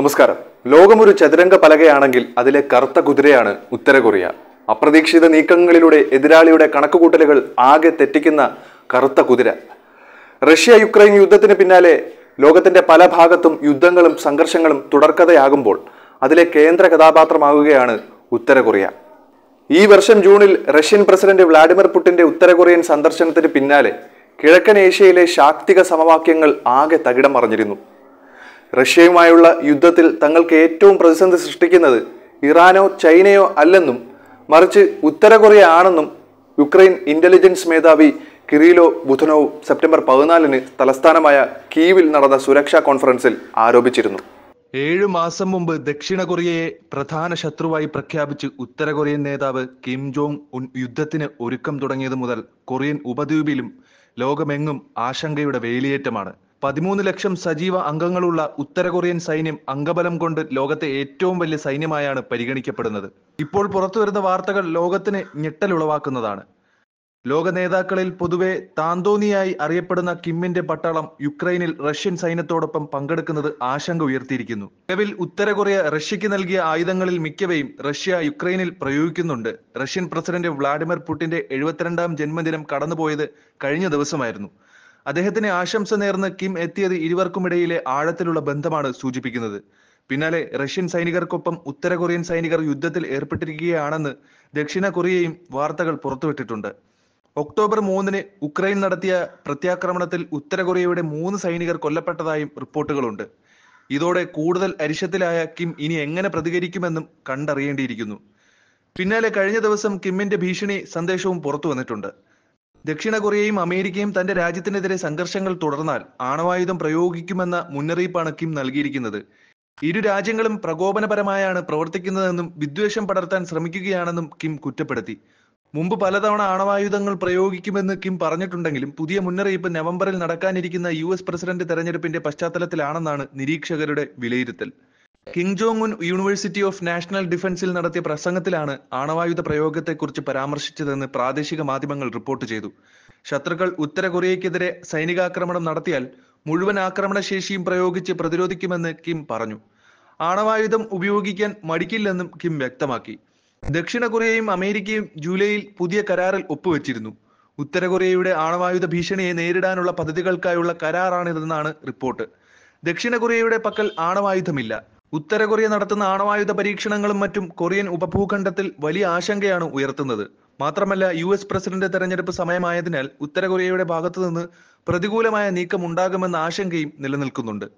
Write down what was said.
നമസ്കാരം ലോകമൊരു ചതുരംഗ പലകയാണെങ്കിൽ അതിലെ കറുത്ത കുതിരയാണ് ഉത്തര കൊറിയ അപ്രതീക്ഷിത നീക്കങ്ങളിലൂടെ എതിരാളിയുടെ കണക്കുകൂട്ടലുകൾ ആകെ തെറ്റിക്കുന്ന കറുത്ത കുതിര റഷ്യ യുക്രൈൻ യുദ്ധത്തിന് പിന്നാലെ ലോകത്തിന്റെ പല ഭാഗത്തും യുദ്ധങ്ങളും സംഘർഷങ്ങളും തുടർക്കഥയാകുമ്പോൾ അതിലെ കേന്ദ്ര കഥാപാത്രമാവുകയാണ് ഉത്തര കൊറിയ ഈ വർഷം ജൂണിൽ റഷ്യൻ പ്രസിഡന്റ് വ്ളാഡിമിർ പുടിന്റെ ഉത്തര കൊറിയൻ സന്ദർശനത്തിന് പിന്നാലെ കിഴക്കൻ ഏഷ്യയിലെ ശാക്തിക സമവാക്യങ്ങൾ ആകെ തകിടം മറിഞ്ഞിരുന്നു റഷ്യയുമായുള്ള യുദ്ധത്തിൽ തങ്ങൾക്ക് ഏറ്റവും പ്രതിസന്ധി സൃഷ്ടിക്കുന്നത് ഇറാനോ ചൈനയോ അല്ലെന്നും മറിച്ച് ഉത്തര കൊറിയ ആണെന്നും യുക്രൈൻ ഇന്റലിജൻസ് മേധാവി കിരീലോ ബുധനോവ് സെപ്റ്റംബർ പതിനാലിന് തലസ്ഥാനമായ കീവിൽ നടന്ന സുരക്ഷാ കോൺഫറൻസിൽ ആരോപിച്ചിരുന്നു ഏഴു മാസം മുമ്പ് ദക്ഷിണ കൊറിയയെ പ്രധാന ശത്രുവായി പ്രഖ്യാപിച്ച് ഉത്തര കൊറിയൻ നേതാവ് കിം ജോങ് ഉൻ യുദ്ധത്തിന് ഒരുക്കം തുടങ്ങിയത് മുതൽ കൊറിയൻ ഉപദ്വീപിലും ലോകമെങ്ങും ആശങ്കയുടെ വേലിയേറ്റമാണ് പതിമൂന്ന് ലക്ഷം സജീവ അംഗങ്ങളുള്ള ഉത്തര കൊറിയൻ സൈന്യം അംഗബലം കൊണ്ട് ലോകത്തെ ഏറ്റവും വലിയ സൈന്യമായാണ് പരിഗണിക്കപ്പെടുന്നത് ഇപ്പോൾ പുറത്തുവരുന്ന വാർത്തകൾ ലോകത്തിന് ഞെട്ടലുളവാക്കുന്നതാണ് ലോക നേതാക്കളിൽ പൊതുവെ താന്തോന്നിയായി അറിയപ്പെടുന്ന കിമ്മിന്റെ പട്ടാളം യുക്രൈനിൽ റഷ്യൻ സൈന്യത്തോടൊപ്പം പങ്കെടുക്കുന്നത് ആശങ്ക ഉയർത്തിയിരിക്കുന്നു നിലവിൽ ഉത്തര കൊറിയ റഷ്യക്ക് നൽകിയ ആയുധങ്ങളിൽ മിക്കവയും റഷ്യ യുക്രൈനിൽ പ്രയോഗിക്കുന്നുണ്ട് റഷ്യൻ പ്രസിഡന്റ് വ്ളാഡിമിർ പുടിന്റെ എഴുപത്തിരണ്ടാം ജന്മദിനം കടന്നുപോയത് കഴിഞ്ഞ ദിവസമായിരുന്നു അദ്ദേഹത്തിന് ആശംസ നേർന്ന് കിം എത്തിയത് ഇരുവർക്കുമിടയിലെ ആഴത്തിലുള്ള ബന്ധമാണ് സൂചിപ്പിക്കുന്നത് പിന്നാലെ റഷ്യൻ സൈനികർക്കൊപ്പം ഉത്തര കൊറിയൻ സൈനികർ യുദ്ധത്തിൽ ഏർപ്പെട്ടിരിക്കുകയാണെന്ന് ദക്ഷിണ കൊറിയയും വാർത്തകൾ പുറത്തുവിട്ടിട്ടുണ്ട് ഒക്ടോബർ മൂന്നിന് ഉക്രൈൻ നടത്തിയ പ്രത്യാക്രമണത്തിൽ ഉത്തര കൊറിയയുടെ മൂന്ന് സൈനികർ കൊല്ലപ്പെട്ടതായും റിപ്പോർട്ടുകളുണ്ട് ഇതോടെ കൂടുതൽ അരിശത്തിലായ കിം ഇനി എങ്ങനെ പ്രതികരിക്കുമെന്നും കണ്ടറിയേണ്ടിയിരിക്കുന്നു പിന്നാലെ കഴിഞ്ഞ ദിവസം കിമ്മിന്റെ ഭീഷണി സന്ദേശവും പുറത്തു വന്നിട്ടുണ്ട് ദക്ഷിണ കൊറിയയും അമേരിക്കയും തന്റെ രാജ്യത്തിനെതിരെ സംഘർഷങ്ങൾ തുടർന്നാൽ ആണവായുധം പ്രയോഗിക്കുമെന്ന മുന്നറിയിപ്പാണ് കിം നൽകിയിരിക്കുന്നത് ഇരു രാജ്യങ്ങളും പ്രകോപനപരമായാണ് പ്രവർത്തിക്കുന്നതെന്നും വിദ്വേഷം പടർത്താൻ ശ്രമിക്കുകയാണെന്നും കിം കുറ്റപ്പെടുത്തി മുമ്പ് പലതവണ ആണവായുധങ്ങൾ പ്രയോഗിക്കുമെന്ന് കിം പറഞ്ഞിട്ടുണ്ടെങ്കിലും പുതിയ മുന്നറിയിപ്പ് നവംബറിൽ നടക്കാനിരിക്കുന്ന യു എസ് പ്രസിഡന്റ് തെരഞ്ഞെടുപ്പിന്റെ പശ്ചാത്തലത്തിലാണെന്നാണ് നിരീക്ഷകരുടെ വിലയിരുത്തൽ Kim Jong Un university of national ഡിഫൻസിൽ നടത്തിയ പ്രസംഗത്തിലാണ് ആണവായുധ പ്രയോഗത്തെക്കുറിച്ച് പരാമർശിച്ചതെന്ന് പ്രാദേശിക മാധ്യമങ്ങൾ റിപ്പോർട്ട് ചെയ്തു ശത്രുക്കൾ ഉത്തര കൊറിയയ്ക്കെതിരെ സൈനികാക്രമണം നടത്തിയാൽ മുഴുവൻ ആക്രമണശേഷിയും പ്രയോഗിച്ച് പ്രതിരോധിക്കുമെന്ന് കിം പറഞ്ഞു ആണവായുധം ഉപയോഗിക്കാൻ മടിക്കില്ലെന്നും കിം വ്യക്തമാക്കി ദക്ഷിണ കൊറിയയും അമേരിക്കയും ജൂലൈയിൽ പുതിയ കരാറിൽ ഒപ്പുവെച്ചിരുന്നു ഉത്തര കൊറിയയുടെ ആണവായുധ ഭീഷണിയെ നേരിടാനുള്ള പദ്ധതികൾക്കായുള്ള കരാറാണിതെന്നാണ് റിപ്പോർട്ട് ദക്ഷിണ കൊറിയയുടെ പക്കൽ ആണവായുധമില്ല ഉത്തര കൊറിയ നടത്തുന്ന ആണവായുധ പരീക്ഷണങ്ങളും മറ്റും കൊറിയൻ ഉപഭൂഖണ്ഡത്തിൽ വലിയ ആശങ്കയാണ് ഉയർത്തുന്നത് മാത്രമല്ല യു എസ് പ്രസിഡന്റ് തെരഞ്ഞെടുപ്പ് സമയമായതിനാൽ ഉത്തര കൊറിയയുടെ ഭാഗത്തുനിന്ന് പ്രതികൂലമായ നീക്കം ഉണ്ടാകുമെന്ന ആശങ്കയും നിലനിൽക്കുന്നുണ്ട്